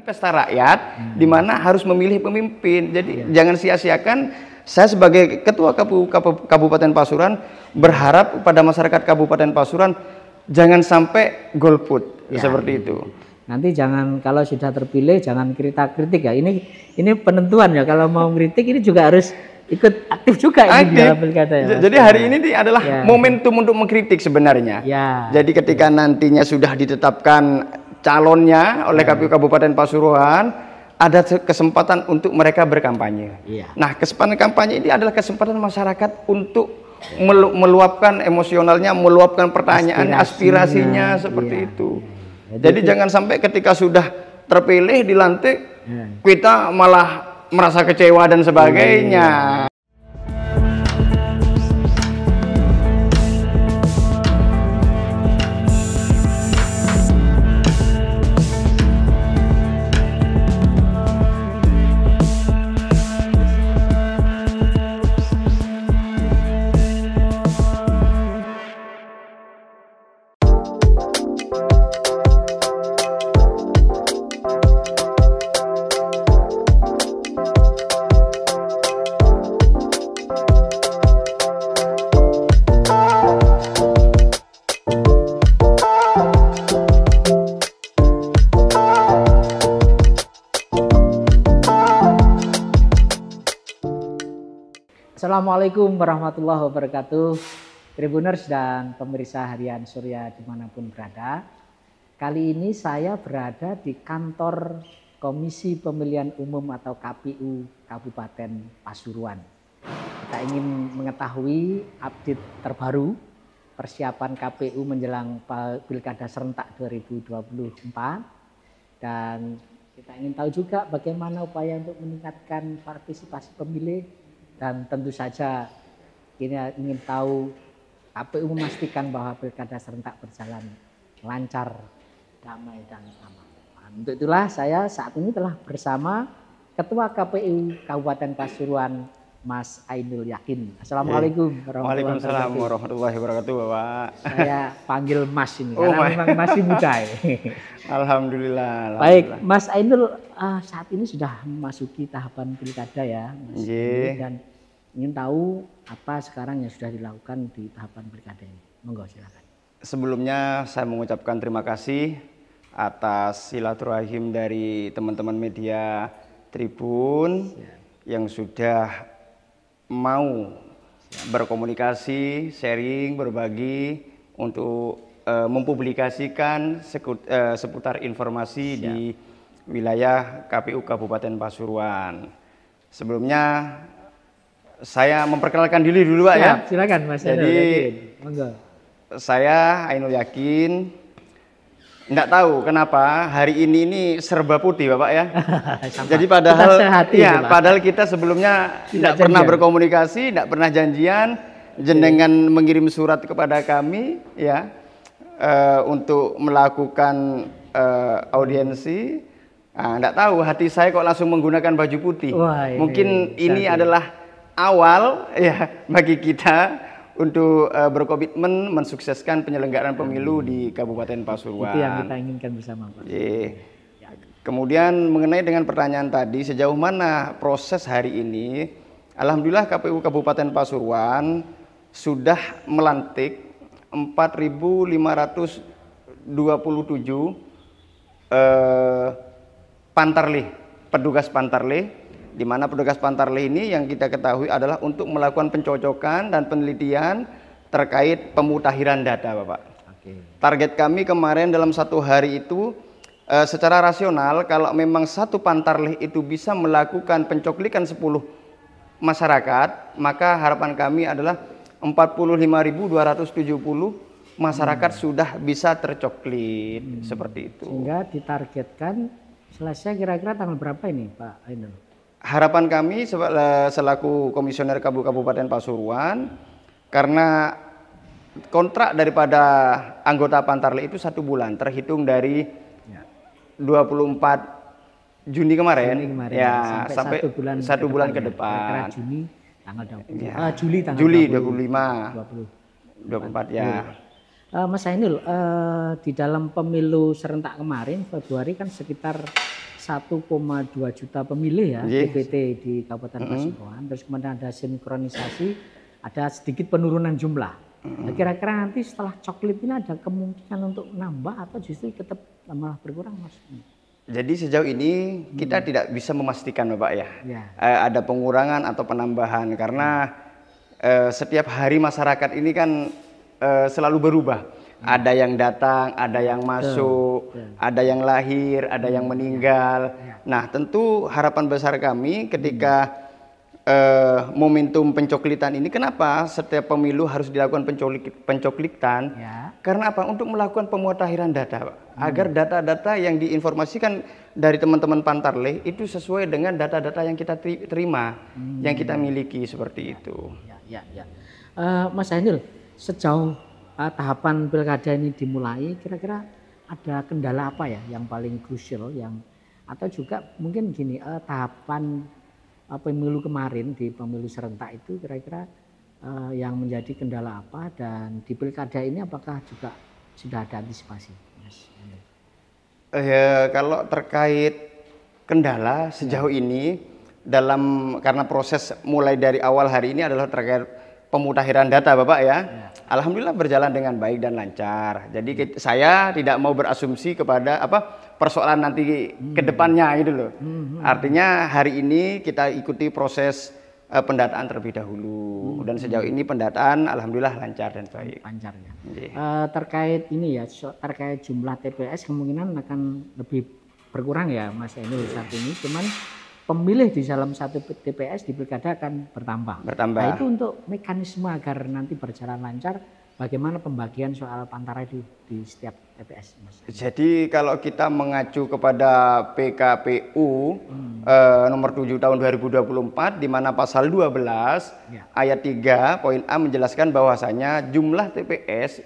ini pesta rakyat hmm. di mana harus memilih pemimpin. Jadi yeah. jangan sia-siakan saya sebagai ketua Kabu, Kabu, Kabupaten Pasuruan berharap pada masyarakat Kabupaten Pasuruan jangan sampai golput ya, seperti iya. itu. Nanti jangan kalau sudah terpilih jangan kritik-kritik ya. Ini ini penentuan ya kalau mau kritik ini juga harus ikut aktif juga aktif. dalam pilkada ya. Jadi hari ya. ini adalah ya. momentum untuk mengkritik sebenarnya. Ya. Jadi ketika nantinya sudah ditetapkan calonnya oleh ya. KPU Kabupaten Pasuruan ada kesempatan untuk mereka berkampanye. Iya. Nah, kesempatan kampanye ini adalah kesempatan masyarakat untuk melu meluapkan emosionalnya, meluapkan pertanyaan, aspirasinya, aspirasinya seperti iya. itu. Iya. Jadi, Jadi jangan sampai ketika sudah terpilih dilantik iya. kita malah merasa kecewa dan sebagainya. Iya. Assalamualaikum warahmatullahi wabarakatuh. Tribuners dan pemirsa harian Surya dimanapun berada. Kali ini saya berada di kantor Komisi Pemilihan Umum atau KPU Kabupaten Pasuruan. Kita ingin mengetahui update terbaru persiapan KPU menjelang Pilkada Serentak 2024 dan kita ingin tahu juga bagaimana upaya untuk meningkatkan partisipasi pemilih dan tentu saja ini ingin tahu KPU memastikan bahwa pilkada serentak berjalan lancar, damai dan aman. Nah, untuk itulah saya saat ini telah bersama Ketua KPU Kabupaten Pasuruan Mas Ainul Yakin. Assalamualaikum iya. warahmatullahi wabarakatuh. Waalaikumsalam warahmatullahi wabarakatuh Bapak. Saya panggil Mas ini oh karena my. memang masih muda ya. Alhamdulillah, alhamdulillah. Baik, Mas Ainul uh, saat ini sudah memasuki tahapan pilkada ya Mas yeah. dan ingin tahu apa sekarang yang sudah dilakukan di tahapan pilkada ini. Monggo silakan. Sebelumnya saya mengucapkan terima kasih atas silaturahim dari teman-teman media Tribun. Siap yang sudah mau berkomunikasi, sharing, berbagi untuk uh, mempublikasikan sekut, uh, seputar informasi Siap. di wilayah KPU Kabupaten Pasuruan. Sebelumnya saya memperkenalkan diri dulu Pak ya. Silakan Mas Ainul Yakin. Saya Ainul Yakin Enggak tahu kenapa hari ini ini serba putih Bapak ya. Jadi padahal sehati, ya, padahal kita sebelumnya tidak pernah berkomunikasi, tidak pernah janjian, jenengan hmm. mengirim surat kepada kami ya uh, untuk melakukan uh, audiensi. Nah, enggak tahu hati saya kok langsung menggunakan baju putih. Wah, iya, iya, iya. ini, Mungkin ini sehati. adalah awal ya bagi kita untuk uh, berkomitmen mensukseskan penyelenggaraan pemilu Amin. di Kabupaten Pasuruan. Itu yang kita inginkan bersama, Pak. Yeah. Kemudian mengenai dengan pertanyaan tadi, sejauh mana proses hari ini, Alhamdulillah KPU Kabupaten Pasuruan sudah melantik 4.527 eh, pantarli, petugas pantarli di mana petugas Pantarle ini yang kita ketahui adalah untuk melakukan pencocokan dan penelitian terkait pemutahiran data, Bapak. Oke. Target kami kemarin dalam satu hari itu eh, secara rasional kalau memang satu Pantarle itu bisa melakukan pencoklikan 10 masyarakat, maka harapan kami adalah 45.270 masyarakat hmm. sudah bisa tercoklit hmm. seperti itu. Sehingga ditargetkan selesai kira-kira tanggal berapa ini Pak Ainul? harapan kami eh, selaku komisioner Kabupaten Pasuruan karena kontrak daripada anggota Pantarle itu satu bulan terhitung dari 24 ya. Juni kemarin, Juni kemarin ya sampai, sampai satu bulan, satu bulan ke depan. Ya. Juni tanggal 20. Ya. Ah, Juli tanggal Juli 20, 25. 20. 24 ya. Uh, Mas Ainul, uh, eh, di dalam pemilu serentak kemarin Februari kan sekitar 1,2 juta pemilih ya yes. DPT di Kabupaten mm-hmm. Pasuruan. Terus kemudian ada sinkronisasi, ada sedikit penurunan jumlah. Mm-hmm. Nah, kira-kira nanti setelah coklit ini ada kemungkinan untuk nambah atau justru tetap malah berkurang mas? Jadi sejauh ini kita hmm. tidak bisa memastikan Bapak ya, ya. Eh, ada pengurangan atau penambahan karena hmm. eh, setiap hari masyarakat ini kan eh, selalu berubah ada yang datang, ada yang masuk, ada yang lahir, ada yang hmm. meninggal. Ya. Nah, tentu harapan besar kami ketika uh, momentum pencoklitan ini, kenapa setiap pemilu harus dilakukan pencoklik, pencoklitan? Ya. Karena apa? Untuk melakukan pemutakhiran data, Pak. Hmm. agar data-data yang diinformasikan dari teman-teman Pantarle itu sesuai dengan data-data yang kita terima, hmm. yang kita miliki seperti itu. Ya, ya, ya. Uh, Mas Hainul, sejauh uh, tahapan pilkada ini dimulai, kira-kira ada kendala apa ya yang paling krusial yang atau juga mungkin gini uh, tahapan uh, pemilu kemarin di pemilu serentak itu kira-kira uh, yang menjadi kendala apa dan di pilkada ini apakah juga sudah ada antisipasi, Mas? ya, kalau terkait kendala sejauh ya. ini dalam karena proses mulai dari awal hari ini adalah terkait Pemutakhiran data Bapak ya. ya. Alhamdulillah berjalan dengan baik dan lancar. Jadi hmm. saya tidak mau berasumsi kepada apa persoalan nanti hmm. ke depannya itu loh. Hmm, hmm, hmm, Artinya hari ini kita ikuti proses eh, pendataan terlebih dahulu hmm. dan hmm. sejauh ini pendataan alhamdulillah lancar dan baik. Lancar ya. Iya. Eh, terkait ini ya terkait jumlah TPS kemungkinan akan lebih berkurang ya Mas ini saat ini. Cuman pemilih di dalam satu TPS di pilkada akan bertambah. Bertambah. Nah, itu untuk mekanisme agar nanti berjalan lancar. Bagaimana pembagian soal pantara di, di setiap TPS, Mas? Jadi kalau kita mengacu kepada PKPU hmm. eh, nomor 7 tahun 2024 di mana pasal 12 ya. ayat 3 poin A menjelaskan bahwasanya jumlah TPS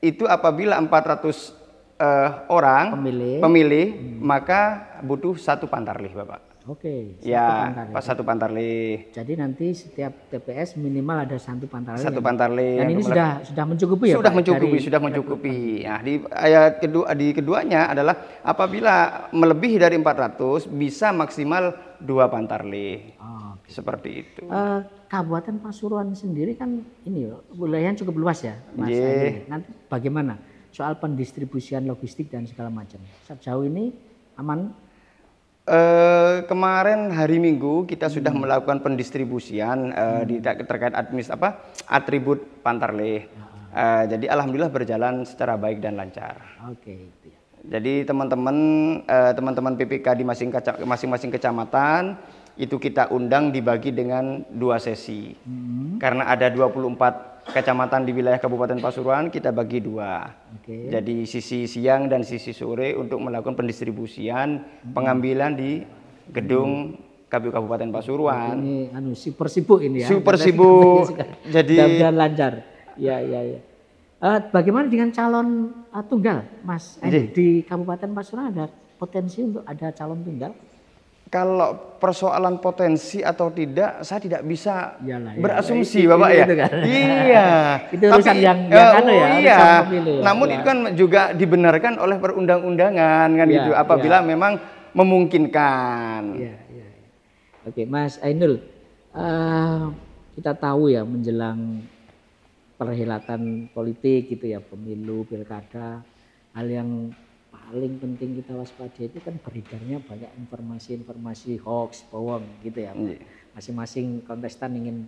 itu apabila 400 uh, orang pemilih, pemilih hmm. maka butuh satu pantarlih, Bapak. Oke. Okay, ya, ya, pas satu pantarli. Jadi nanti setiap TPS minimal ada satu pantarli. Satu ya. pantarli. Dan ini sudah sudah mencukupi ya. Sudah Pak? mencukupi, dari, sudah mencukupi. Nah, di ayat kedua di keduanya adalah apabila melebihi dari 400 bisa maksimal dua pantarli. okay. Seperti itu. Uh, Kabupaten Pasuruan sendiri kan ini wilayahnya cukup luas ya, Mas. Iya. Nanti bagaimana? soal pendistribusian logistik dan segala macam. Sejauh ini aman? Uh, kemarin hari Minggu kita sudah hmm. melakukan pendistribusian uh, hmm. di terkait admis apa atribut pantarle Uh, ah. eh, jadi alhamdulillah berjalan secara baik dan lancar. Oke. Okay. Ya. Jadi teman-teman uh, teman-teman PPK di masing-masing kecamatan itu kita undang dibagi dengan dua sesi. Hmm. Karena ada 24 kecamatan di wilayah Kabupaten Pasuruan kita bagi dua. Okay. Jadi sisi siang dan sisi sore untuk melakukan pendistribusian hmm. pengambilan di gedung hmm. Kabupaten Pasuruan. Ini anu super sibuk ini ya. Super sibuk. Jadi dan lancar. Ya ya ya. Uh, bagaimana dengan calon uh, tunggal, Mas? Eh, Jadi, di Kabupaten Pasuruan ada potensi untuk ada calon tunggal? kalau persoalan potensi atau tidak, saya tidak bisa Yalah, berasumsi, ya. Bapak itu, ya. Itu kan. Iya. itu urusan Tapi, yang, yang uh, anu ya. Oh, iya. Pemilu, Namun ya. itu kan juga dibenarkan oleh perundang-undangan kan ya, gitu. Iya. Apabila ya. memang memungkinkan. Ya, ya. Oke, Mas Ainul, uh, kita tahu ya menjelang perhelatan politik gitu ya, pemilu, pilkada, hal yang paling penting kita waspada itu kan beredarnya banyak informasi-informasi hoax, bohong gitu ya. Iya. Masing-masing kontestan ingin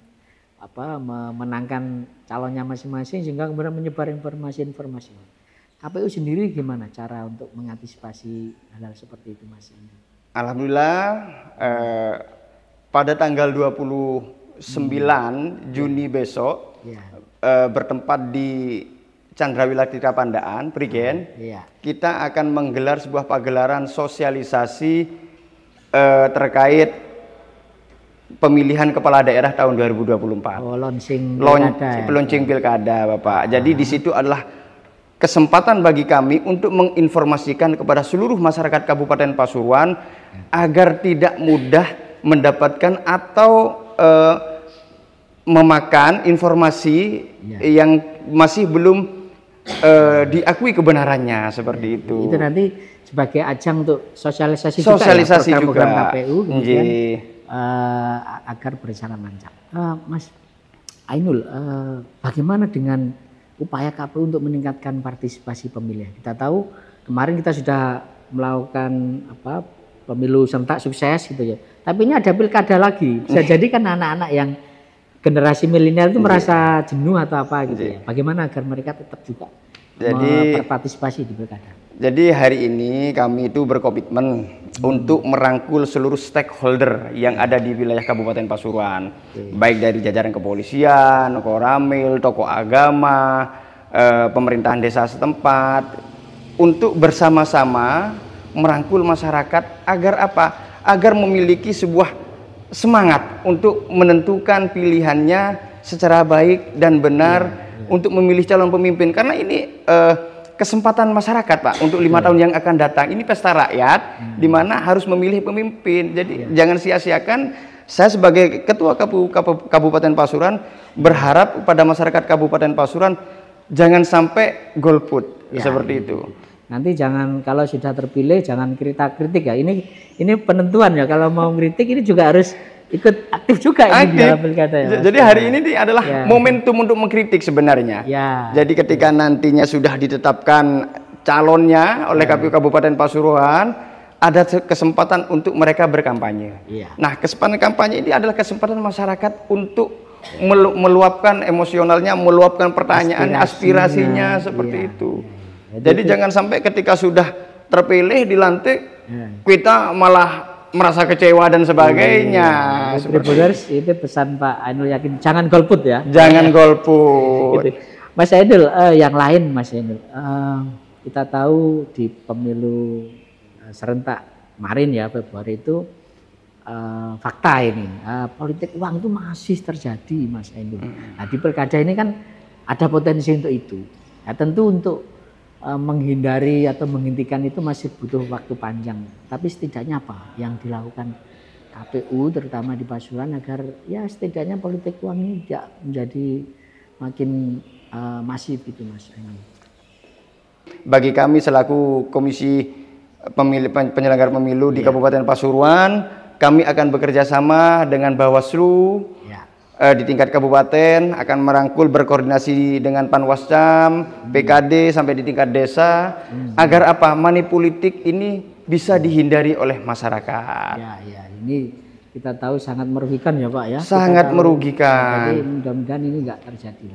apa memenangkan calonnya masing-masing sehingga kemudian menyebar informasi-informasi. KPU sendiri gimana cara untuk mengantisipasi hal-hal seperti itu Mas Andi? Alhamdulillah eh, pada tanggal 29 hmm. Juni besok yeah. eh, bertempat di Chandrawilata Pandaan, Prigen, hmm, iya. kita akan menggelar sebuah pagelaran sosialisasi eh, terkait pemilihan kepala daerah tahun 2024. Oh, launching puluh Ya. Launching pilkada, Bapak. Ah. Jadi di situ adalah kesempatan bagi kami untuk menginformasikan kepada seluruh masyarakat Kabupaten Pasuruan agar tidak mudah mendapatkan atau uh, memakan informasi ya. yang masih belum uh, diakui kebenarannya seperti itu. Itu nanti sebagai ajang untuk sosialisasi, sosialisasi juga, ya, program, juga. KPU kemudian uh, agar berjalan lancar. Uh, Mas Ainul, uh, bagaimana dengan upaya KPU untuk meningkatkan partisipasi pemilih? Kita tahu kemarin kita sudah melakukan apa pemilu serentak sukses gitu ya. Tapi ini ada pilkada lagi. Bisa jadi kan anak-anak yang generasi milenial itu iya. merasa jenuh atau apa gitu ya. Iya. Bagaimana agar mereka tetap juga jadi, berpartisipasi di pilkada? Jadi hari ini kami itu berkomitmen hmm. untuk merangkul seluruh stakeholder yang iya. ada di wilayah Kabupaten Pasuruan, baik dari jajaran kepolisian, koramil, tokoh agama, eh, pemerintahan desa setempat, untuk bersama-sama merangkul masyarakat agar apa? Agar memiliki sebuah semangat untuk menentukan pilihannya secara baik dan benar ya. untuk memilih calon pemimpin karena ini eh, kesempatan masyarakat pak untuk lima ya. tahun yang akan datang ini pesta rakyat ya. di mana harus memilih pemimpin jadi ya. jangan sia-siakan saya sebagai ketua Kabupaten Pasuruan berharap kepada masyarakat Kabupaten Pasuruan jangan sampai golput ya. seperti iya. itu. Nanti jangan kalau sudah terpilih jangan kritik-kritik ya. Ini ini penentuan ya kalau mau kritik ini juga harus ikut aktif juga aktif. ini dalam pilkada ya. Jadi hari ya. ini adalah ya. momentum untuk mengkritik sebenarnya. Ya. Jadi ketika nantinya sudah ditetapkan calonnya oleh ya. KPU Kabupaten Pasuruan, ada kesempatan untuk mereka berkampanye. Ya. Nah, kesempatan kampanye ini adalah kesempatan masyarakat untuk melu meluapkan emosionalnya, meluapkan pertanyaan, aspirasinya, aspirasinya seperti ya. itu. Ya jadi, jadi jangan sampai ketika sudah terpilih dilantik ya. kita malah merasa kecewa dan iya, sebagainya. Ya, Tribuners itu pesan Pak Ainul Yakin jangan golput ya. Jangan iya. golput. gitu. Mas Ainul uh, yang lain Mas Ainul. Uh, kita tahu di pemilu eh, serentak kemarin ya Februari itu uh, fakta ini uh, politik uang itu masih terjadi Mas Ainul. Nah di pilkada ini kan ada potensi untuk itu. Ya, tentu untuk Eh, menghindari atau menghentikan itu masih butuh waktu panjang. Tapi setidaknya apa yang dilakukan KPU terutama di Pasuruan agar ya setidaknya politik uang ini tidak menjadi makin uh, masif gitu mas. Bagi kami selaku Komisi Pemilih, Penyelenggara Pemilu di di iya. Kabupaten Pasuruan, kami akan bekerja sama dengan Bawaslu, ya eh, di tingkat kabupaten akan merangkul berkoordinasi dengan Panwascam, hmm. PKD sampai di tingkat desa hmm. agar apa politik ini bisa ya. dihindari oleh masyarakat. Ya, ya, ini kita tahu sangat merugikan ya Pak ya. Sangat tahu, merugikan. Jadi mudah-mudahan ini nggak terjadi.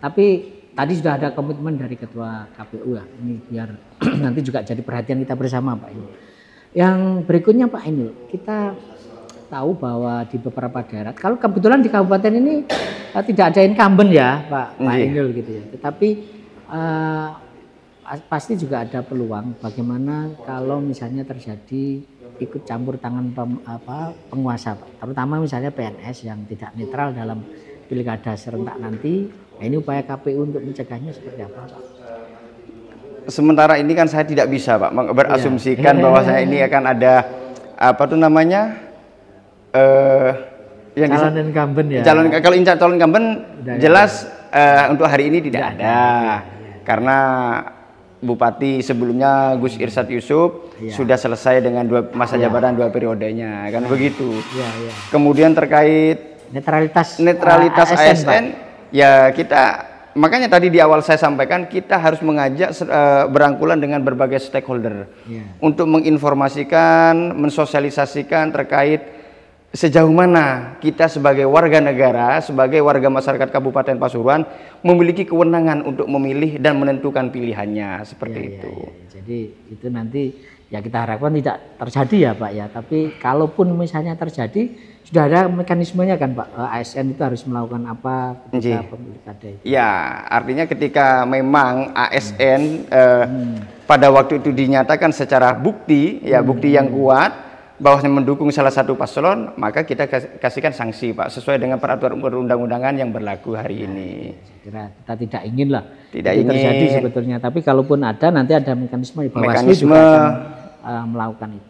Tapi tadi sudah ada komitmen dari Ketua KPU ya. Ini biar nanti juga jadi perhatian kita bersama Pak ini. Yang berikutnya Pak ini kita tahu bahwa di beberapa daerah, kalau kebetulan di kabupaten ini uh, tidak ada incumbent ya Pak, mm -hmm. Pak Inul iya. gitu ya, tetapi uh, pasti juga ada peluang bagaimana kalau misalnya terjadi ikut campur tangan pem, apa, penguasa, Pak. terutama misalnya PNS yang tidak netral dalam pilkada serentak nanti, nah ini upaya KPU untuk mencegahnya seperti apa Pak? Sementara ini kan saya tidak bisa Pak berasumsikan iya. ya. bahwa saya ini akan ada apa tuh namanya uh, yang calon disa- incumbent ya. Calon kalau incar calon incumbent ya? jelas ya. uh, untuk hari ini tidak, ada. Karena bupati sebelumnya Gus Irsat Yusuf ya. sudah selesai dengan dua masa ya. jabatan dua periodenya kan ya. begitu. Ya, ya. Kemudian terkait netralitas netralitas ASN, ASN ya kita makanya tadi di awal saya sampaikan kita harus mengajak uh, berangkulan dengan berbagai stakeholder ya. untuk menginformasikan, mensosialisasikan terkait sejauh mana kita sebagai warga negara, sebagai warga masyarakat Kabupaten Pasuruan memiliki kewenangan untuk memilih dan menentukan pilihannya seperti ya, itu. Ya, ya. Jadi itu nanti ya kita harapkan tidak terjadi ya Pak ya. Tapi kalaupun misalnya terjadi sudah ada mekanismenya kan Pak eh, ASN itu harus melakukan apa ketika iya. pilkada itu. Ya, artinya ketika memang ASN hmm. Eh, hmm. pada waktu itu dinyatakan secara bukti ya hmm. bukti yang kuat bahwasanya mendukung salah satu paslon, maka kita kasihkan sanksi, Pak, sesuai dengan peraturan perundang-undangan yang berlaku hari ya, ini. Kira kita tidak ingin lah. Tidak ingin terjadi sebetulnya, tapi kalaupun ada nanti ada mekanisme di Bawaslu juga akan uh, melakukan itu.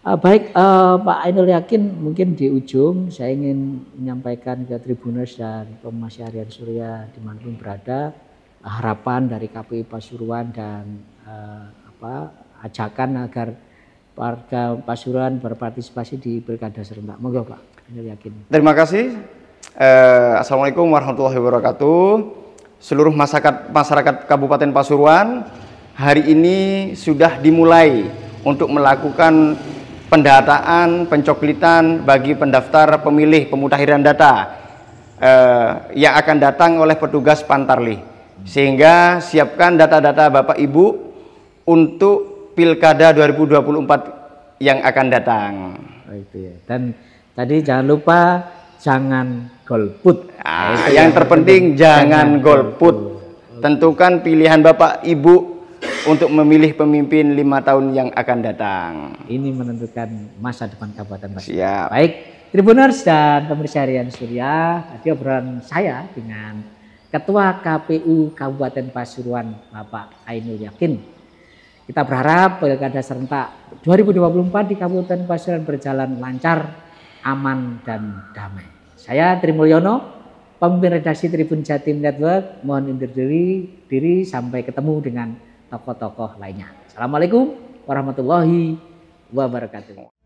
Uh, baik uh, Pak Ainul yakin mungkin di ujung saya ingin menyampaikan ke Tribuners dan ke Mas Surya dimanapun berada harapan dari KPI Pasuruan dan uh, apa ajakan agar warga Pasuruan berpartisipasi di Pilkada serentak. Monggo Pak, saya yakin. Terima kasih. Eh, Assalamualaikum warahmatullahi wabarakatuh. Seluruh masyarakat masyarakat Kabupaten Pasuruan hari ini sudah dimulai untuk melakukan pendataan pencoklitan bagi pendaftar pemilih pemutahiran data eh, yang akan datang oleh petugas Pantarli. Sehingga siapkan data-data Bapak Ibu untuk Pilkada 2024 yang akan datang. Oh, itu ya. Dan tadi jangan lupa jangan golput. Ah, nah, yang, yang terpenting itu. jangan golput. golput. Tentukan pilihan Bapak Ibu untuk memilih pemimpin lima tahun yang akan datang. Ini menentukan masa depan Kabupaten Banyumas. Siap. Baik, Tribuners dan pemirsa harian Surya, tadi obrolan saya dengan Ketua KPU Kabupaten Pasuruan Bapak Ainul Yakin kita berharap pilkada serentak 2024 di Kabupaten Pasuruan berjalan lancar, aman, dan damai. Saya Trimulyono, pemimpin redaksi Tribun Jatim Network, mohon undur diri, diri sampai ketemu dengan tokoh-tokoh lainnya. Assalamualaikum warahmatullahi wabarakatuh.